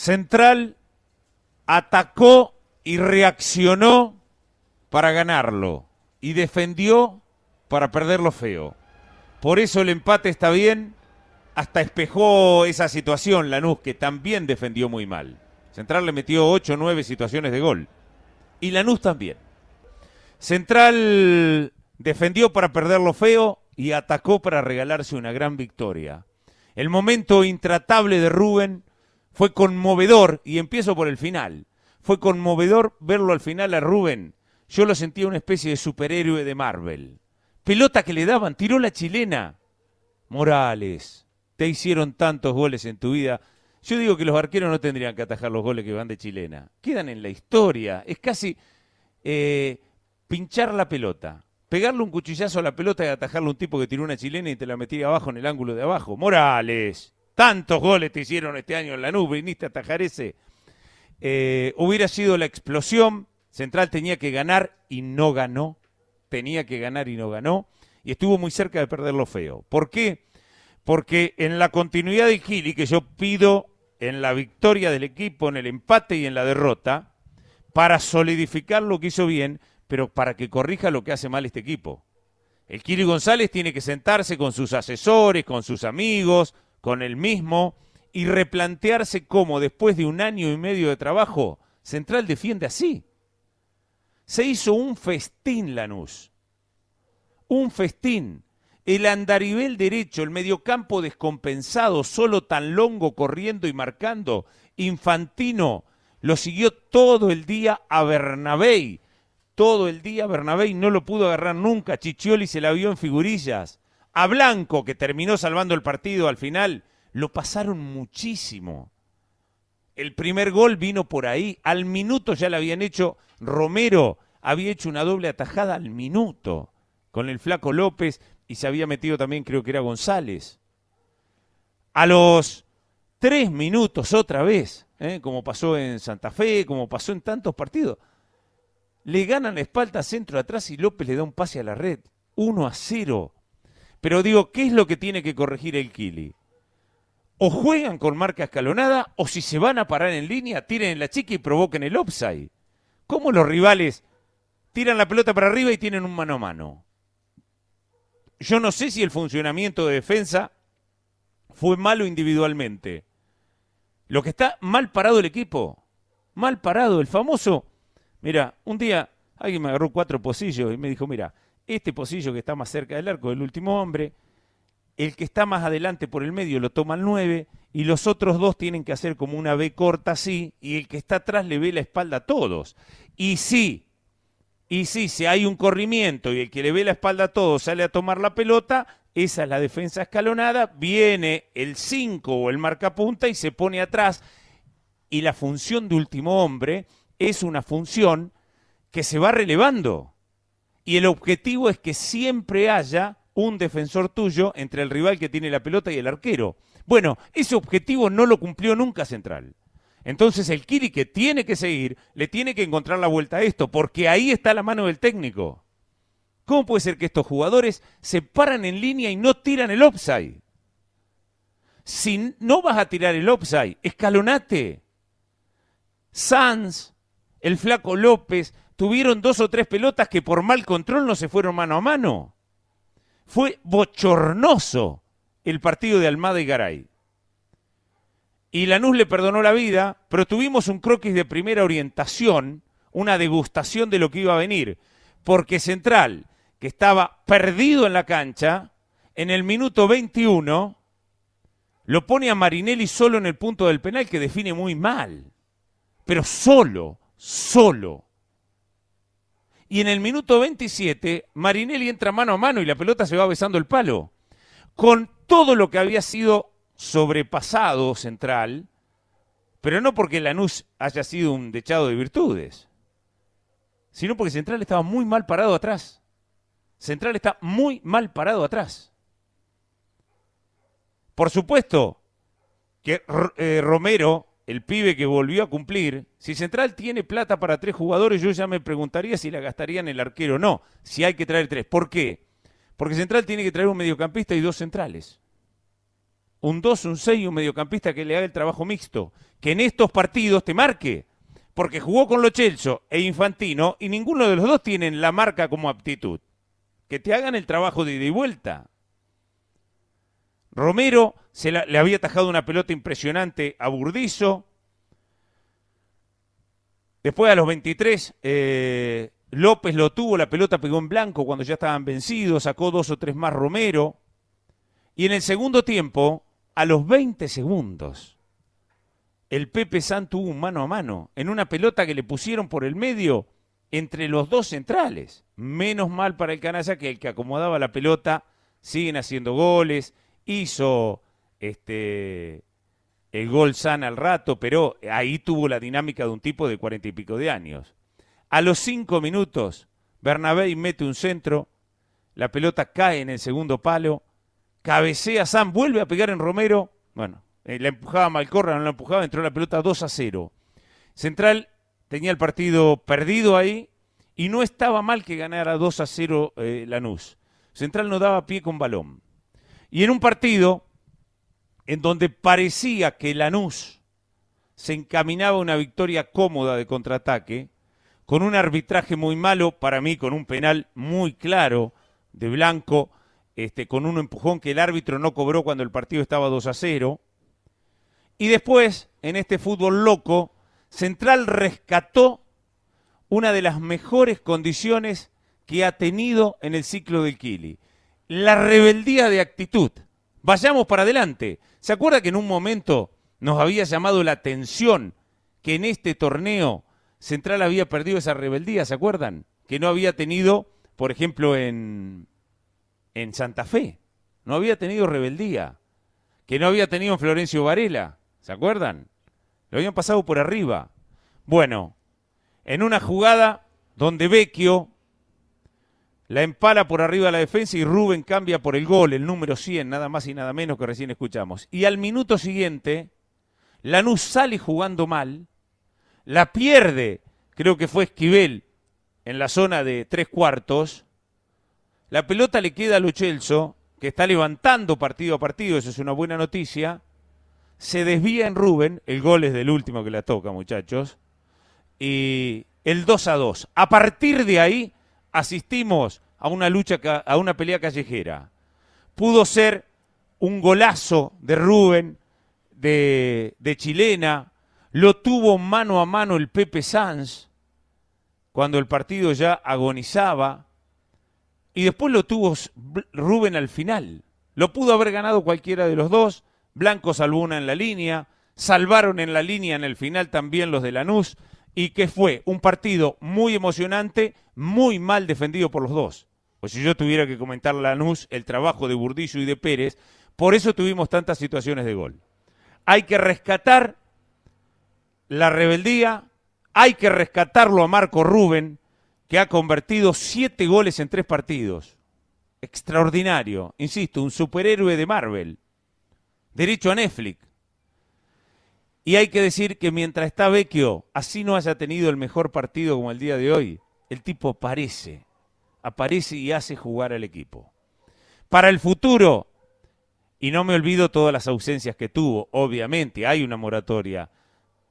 Central atacó y reaccionó para ganarlo y defendió para perderlo feo. Por eso el empate está bien, hasta espejó esa situación Lanús, que también defendió muy mal. Central le metió ocho, o 9 situaciones de gol. Y Lanús también. Central defendió para perderlo feo y atacó para regalarse una gran victoria. El momento intratable de Rubén fue conmovedor, y empiezo por el final, fue conmovedor verlo al final a Rubén. Yo lo sentía una especie de superhéroe de Marvel. Pelota que le daban, tiró la chilena. Morales, te hicieron tantos goles en tu vida. Yo digo que los arqueros no tendrían que atajar los goles que van de chilena. Quedan en la historia. Es casi eh, pinchar la pelota. Pegarle un cuchillazo a la pelota y atajarle a un tipo que tiró una chilena y te la metía abajo en el ángulo de abajo. Morales tantos goles te hicieron este año en la nube, viniste a Tajarese, eh, hubiera sido la explosión, Central tenía que ganar y no ganó, tenía que ganar y no ganó, y estuvo muy cerca de perderlo feo. ¿Por qué? Porque en la continuidad de Gili, que yo pido en la victoria del equipo, en el empate y en la derrota, para solidificar lo que hizo bien, pero para que corrija lo que hace mal este equipo. El Kili González tiene que sentarse con sus asesores, con sus amigos, con el mismo y replantearse cómo después de un año y medio de trabajo, Central defiende así. Se hizo un festín Lanús, un festín. El andarivel derecho, el mediocampo descompensado, solo tan longo corriendo y marcando, infantino, lo siguió todo el día a Bernabé, Todo el día y no lo pudo agarrar nunca. Chichioli se la vio en figurillas. A Blanco, que terminó salvando el partido al final, lo pasaron muchísimo. El primer gol vino por ahí. Al minuto ya lo habían hecho. Romero había hecho una doble atajada al minuto con el flaco López y se había metido también, creo que era González. A los tres minutos otra vez, ¿eh? como pasó en Santa Fe, como pasó en tantos partidos, le ganan la espalda centro atrás y López le da un pase a la red. 1 a 0 pero digo, ¿qué es lo que tiene que corregir el Kili? O juegan con marca escalonada, o si se van a parar en línea, tiren en la chica y provoquen el offside. ¿Cómo los rivales tiran la pelota para arriba y tienen un mano a mano? Yo no sé si el funcionamiento de defensa fue malo individualmente. Lo que está mal parado el equipo, mal parado, el famoso. Mira, un día alguien me agarró cuatro pocillos y me dijo, mira, este Posillo que está más cerca del arco, del último hombre, el que está más adelante por el medio lo toma el 9 y los otros dos tienen que hacer como una B corta así y el que está atrás le ve la espalda a todos. Y sí, y sí, si hay un corrimiento y el que le ve la espalda a todos sale a tomar la pelota, esa es la defensa escalonada, viene el 5 o el marcapunta y se pone atrás. Y la función de último hombre es una función que se va relevando y el objetivo es que siempre haya un defensor tuyo entre el rival que tiene la pelota y el arquero. Bueno, ese objetivo no lo cumplió nunca Central. Entonces el Kiri que tiene que seguir, le tiene que encontrar la vuelta a esto, porque ahí está la mano del técnico. ¿Cómo puede ser que estos jugadores se paran en línea y no tiran el offside? Si no vas a tirar el offside, escalonate. Sanz, el flaco López, tuvieron dos o tres pelotas que por mal control no se fueron mano a mano. Fue bochornoso el partido de Almada y Garay. Y Lanús le perdonó la vida, pero tuvimos un croquis de primera orientación, una degustación de lo que iba a venir. Porque Central, que estaba perdido en la cancha, en el minuto 21, lo pone a Marinelli solo en el punto del penal que define muy mal. Pero solo, solo. Y en el minuto 27, Marinelli entra mano a mano y la pelota se va besando el palo. Con todo lo que había sido sobrepasado central, pero no porque Lanús haya sido un dechado de virtudes, sino porque Central estaba muy mal parado atrás. Central está muy mal parado atrás. Por supuesto que eh, Romero el pibe que volvió a cumplir, si Central tiene plata para tres jugadores, yo ya me preguntaría si la gastarían el arquero o no, si hay que traer tres. ¿Por qué? Porque Central tiene que traer un mediocampista y dos centrales. Un 2, un 6 y un mediocampista que le haga el trabajo mixto, que en estos partidos te marque. Porque jugó con los Chelso e Infantino y ninguno de los dos tienen la marca como aptitud. Que te hagan el trabajo de ida y vuelta. Romero se le había atajado una pelota impresionante a Burdizo. Después a los 23, eh, López lo tuvo, la pelota pegó en blanco cuando ya estaban vencidos, sacó dos o tres más Romero. Y en el segundo tiempo, a los 20 segundos, el Pepe San tuvo un mano a mano en una pelota que le pusieron por el medio entre los dos centrales. Menos mal para el Canalla que el que acomodaba la pelota siguen haciendo goles, hizo este, el gol sana al rato, pero ahí tuvo la dinámica de un tipo de cuarenta y pico de años. A los cinco minutos, Bernabé mete un centro, la pelota cae en el segundo palo, cabecea San, vuelve a pegar en Romero, bueno, eh, la empujaba Malcorra, no la empujaba, entró la pelota 2 a 0. Central tenía el partido perdido ahí y no estaba mal que ganara 2 a 0 eh, Lanús. Central no daba pie con balón. Y en un partido en donde parecía que Lanús se encaminaba a una victoria cómoda de contraataque, con un arbitraje muy malo, para mí con un penal muy claro de Blanco, este, con un empujón que el árbitro no cobró cuando el partido estaba 2 a 0. Y después, en este fútbol loco, Central rescató una de las mejores condiciones que ha tenido en el ciclo del Kili, la rebeldía de actitud. Vayamos para adelante. ¿Se acuerda que en un momento nos había llamado la atención que en este torneo Central había perdido esa rebeldía, ¿se acuerdan? Que no había tenido, por ejemplo, en, en Santa Fe, no había tenido rebeldía, que no había tenido en Florencio Varela, ¿se acuerdan? Lo habían pasado por arriba. Bueno, en una jugada donde Vecchio la empala por arriba de la defensa y Rubén cambia por el gol, el número 100, nada más y nada menos que recién escuchamos. Y al minuto siguiente, Lanús sale jugando mal, la pierde, creo que fue Esquivel, en la zona de tres cuartos. La pelota le queda a Luchelso, que está levantando partido a partido, eso es una buena noticia. Se desvía en Rubén, el gol es del último que la toca, muchachos. Y el 2 a 2. A partir de ahí, asistimos a una lucha, a una pelea callejera. Pudo ser un golazo de Rubén, de, de Chilena, lo tuvo mano a mano el Pepe Sanz cuando el partido ya agonizaba, y después lo tuvo Rubén al final. Lo pudo haber ganado cualquiera de los dos, Blanco salvó una en la línea, salvaron en la línea en el final también los de Lanús y que fue un partido muy emocionante, muy mal defendido por los dos. Pues si yo tuviera que comentar la Lanús, el trabajo de Burdillo y de Pérez, por eso tuvimos tantas situaciones de gol. Hay que rescatar la rebeldía, hay que rescatarlo a Marco Rubén, que ha convertido siete goles en tres partidos. Extraordinario, insisto, un superhéroe de Marvel. Derecho a Netflix. Y hay que decir que mientras está Vecchio, así no haya tenido el mejor partido como el día de hoy, el tipo aparece, aparece y hace jugar al equipo. Para el futuro, y no me olvido todas las ausencias que tuvo, obviamente hay una moratoria,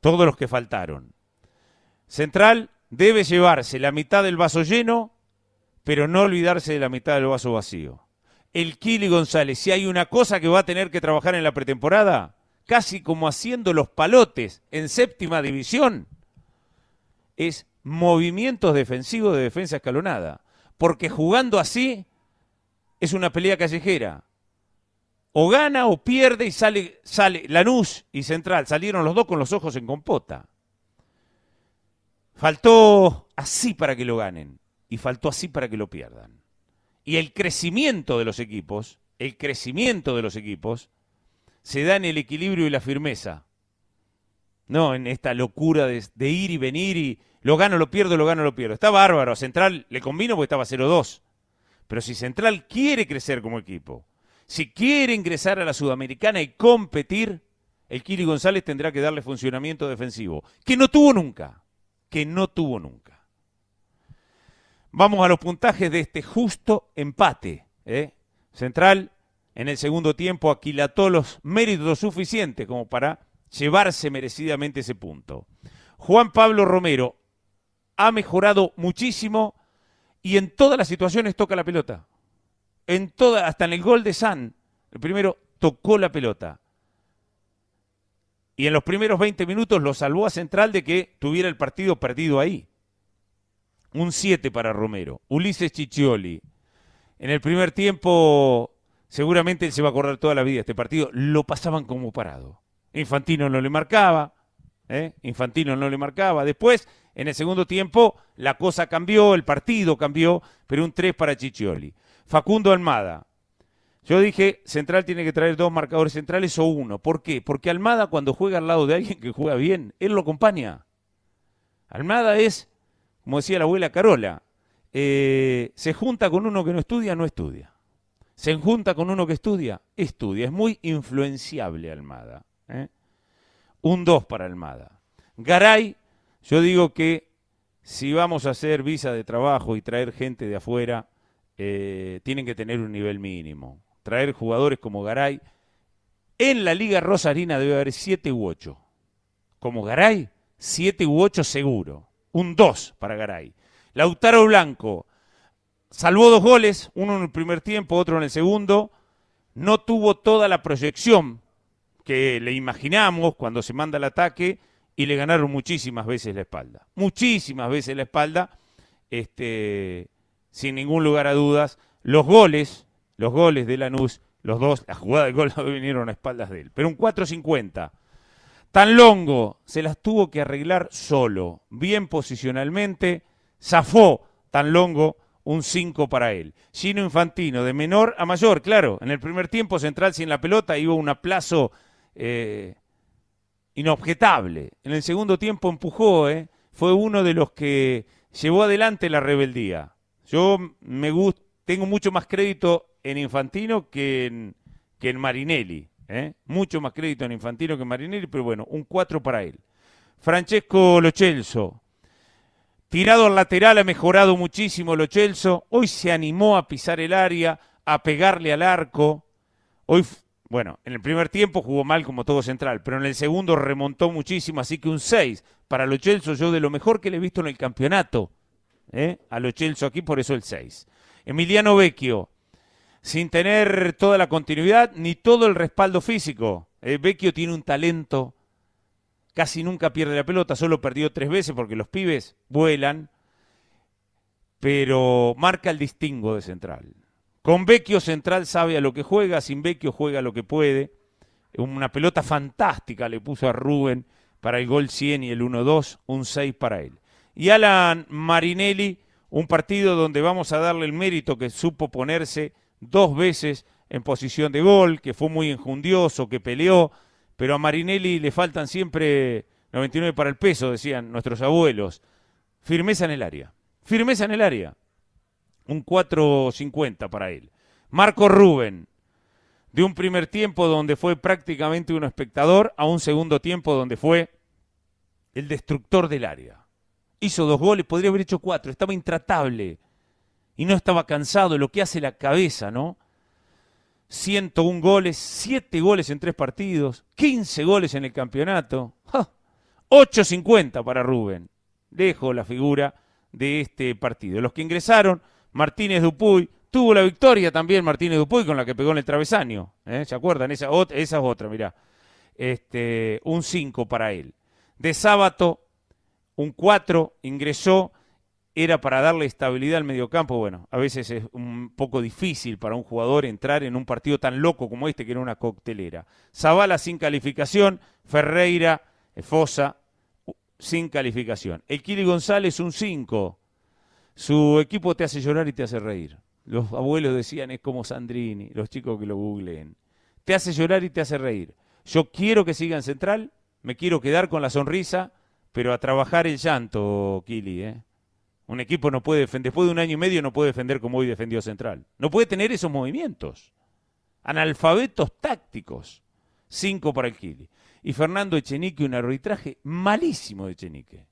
todos los que faltaron. Central debe llevarse la mitad del vaso lleno, pero no olvidarse de la mitad del vaso vacío. El Kili González, si hay una cosa que va a tener que trabajar en la pretemporada, casi como haciendo los palotes en séptima división, es movimientos defensivos de defensa escalonada. Porque jugando así es una pelea callejera. O gana o pierde y sale, sale Lanús y Central. Salieron los dos con los ojos en compota. Faltó así para que lo ganen y faltó así para que lo pierdan. Y el crecimiento de los equipos, el crecimiento de los equipos se da en el equilibrio y la firmeza. No en esta locura de, ir y venir y lo gano, lo pierdo, lo gano, lo pierdo. Está bárbaro. A Central le combino porque estaba 0-2. Pero si Central quiere crecer como equipo, si quiere ingresar a la Sudamericana y competir, el Kiri González tendrá que darle funcionamiento defensivo, que no tuvo nunca, que no tuvo nunca. Vamos a los puntajes de este justo empate. ¿eh? Central en el segundo tiempo aquilató los méritos suficientes como para llevarse merecidamente ese punto. Juan Pablo Romero ha mejorado muchísimo y en todas las situaciones toca la pelota. En toda, hasta en el gol de San, el primero tocó la pelota. Y en los primeros 20 minutos lo salvó a Central de que tuviera el partido perdido ahí. Un 7 para Romero. Ulises Ciccioli, En el primer tiempo Seguramente se va a acordar toda la vida este partido. Lo pasaban como parado. Infantino no le marcaba. ¿eh? Infantino no le marcaba. Después, en el segundo tiempo, la cosa cambió, el partido cambió, pero un 3 para Chichioli. Facundo Almada. Yo dije, Central tiene que traer dos marcadores centrales o uno. ¿Por qué? Porque Almada cuando juega al lado de alguien que juega bien, él lo acompaña. Almada es, como decía la abuela Carola, eh, se junta con uno que no estudia, no estudia se junta con uno que estudia, estudia. Es muy influenciable Almada. ¿eh? Un 2 para Almada. Garay, yo digo que si vamos a hacer visa de trabajo y traer gente de afuera, eh, tienen que tener un nivel mínimo. Traer jugadores como Garay. En la Liga Rosarina debe haber 7 u 8. Como Garay, 7 u 8 seguro. Un 2 para Garay. Lautaro Blanco, salvó dos goles, uno en el primer tiempo, otro en el segundo. No tuvo toda la proyección que le imaginamos cuando se manda el ataque y le ganaron muchísimas veces la espalda. Muchísimas veces la espalda. Este, sin ningún lugar a dudas, los goles, los goles de Lanús, los dos, la jugada de gol vinieron a espaldas de él. Pero un 4.50. Tan longo se las tuvo que arreglar solo, bien posicionalmente, zafó tan longo un 5 para él. Gino Infantino, de menor a mayor, claro. En el primer tiempo, Central sin la pelota, iba un aplazo eh, inobjetable. En el segundo tiempo empujó, eh, fue uno de los que llevó adelante la rebeldía. Yo me tengo mucho más crédito en Infantino que en, que en Marinelli. Eh, mucho más crédito en Infantino que en Marinelli, pero bueno, un 4 para él. Francesco Lochelso, Tirado al lateral ha mejorado muchísimo Lo chelso Hoy se animó a pisar el área, a pegarle al arco. Hoy, bueno, en el primer tiempo jugó mal como todo central, pero en el segundo remontó muchísimo, así que un 6. Para Lo chelso yo de lo mejor que le he visto en el campeonato. ¿eh? A Lo aquí, por eso el 6. Emiliano Vecchio, sin tener toda la continuidad ni todo el respaldo físico. ¿eh? Vecchio tiene un talento casi nunca pierde la pelota, solo perdió tres veces porque los pibes vuelan, pero marca el distingo de central. Con Vecchio central sabe a lo que juega, sin Vecchio juega lo que puede. Una pelota fantástica le puso a Rubén para el gol 100 y el 1-2, un 6 para él. Y Alan Marinelli, un partido donde vamos a darle el mérito que supo ponerse dos veces en posición de gol, que fue muy enjundioso, que peleó, pero a Marinelli le faltan siempre 99 para el peso, decían nuestros abuelos. Firmeza en el área. Firmeza en el área. Un 4.50 para él. Marco Rubén. De un primer tiempo donde fue prácticamente un espectador a un segundo tiempo donde fue el destructor del área. Hizo dos goles, podría haber hecho cuatro, estaba intratable y no estaba cansado, lo que hace la cabeza, ¿no? 101 goles, 7 goles en 3 partidos, 15 goles en el campeonato. 8.50 para Rubén. Dejo la figura de este partido. Los que ingresaron, Martínez Dupuy, tuvo la victoria también Martínez Dupuy con la que pegó en el travesaño. ¿eh? ¿Se acuerdan? Esa, esa es otra, mirá. Este, un 5 para él. De sábado, un 4 ingresó era para darle estabilidad al mediocampo. Bueno, a veces es un poco difícil para un jugador entrar en un partido tan loco como este, que era una coctelera. Zavala sin calificación, Ferreira, Fosa sin calificación. El Kili González un 5. Su equipo te hace llorar y te hace reír. Los abuelos decían, es como Sandrini, los chicos que lo googleen. Te hace llorar y te hace reír. Yo quiero que siga en Central, me quiero quedar con la sonrisa, pero a trabajar el llanto, Kili, ¿eh? Un equipo no puede defender, después de un año y medio no puede defender como hoy defendió Central. No puede tener esos movimientos. Analfabetos tácticos. Cinco para el Kili. Y Fernando Echenique, un arbitraje malísimo de Echenique.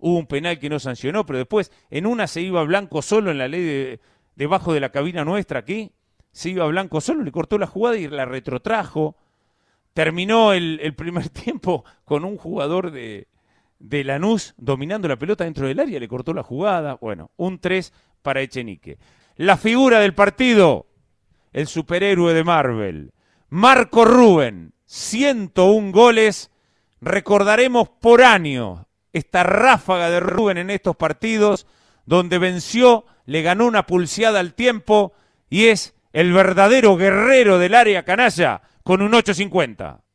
Hubo un penal que no sancionó, pero después en una se iba blanco solo en la ley de, debajo de la cabina nuestra aquí. Se iba blanco solo, le cortó la jugada y la retrotrajo. Terminó el primer tiempo con un jugador de, de Lanús dominando la pelota dentro del área, le cortó la jugada. Bueno, un 3 para Echenique. La figura del partido, el superhéroe de Marvel, Marco Rubén, 101 goles. Recordaremos por año esta ráfaga de Rubén en estos partidos, donde venció, le ganó una pulseada al tiempo y es el verdadero guerrero del área canalla con un 850.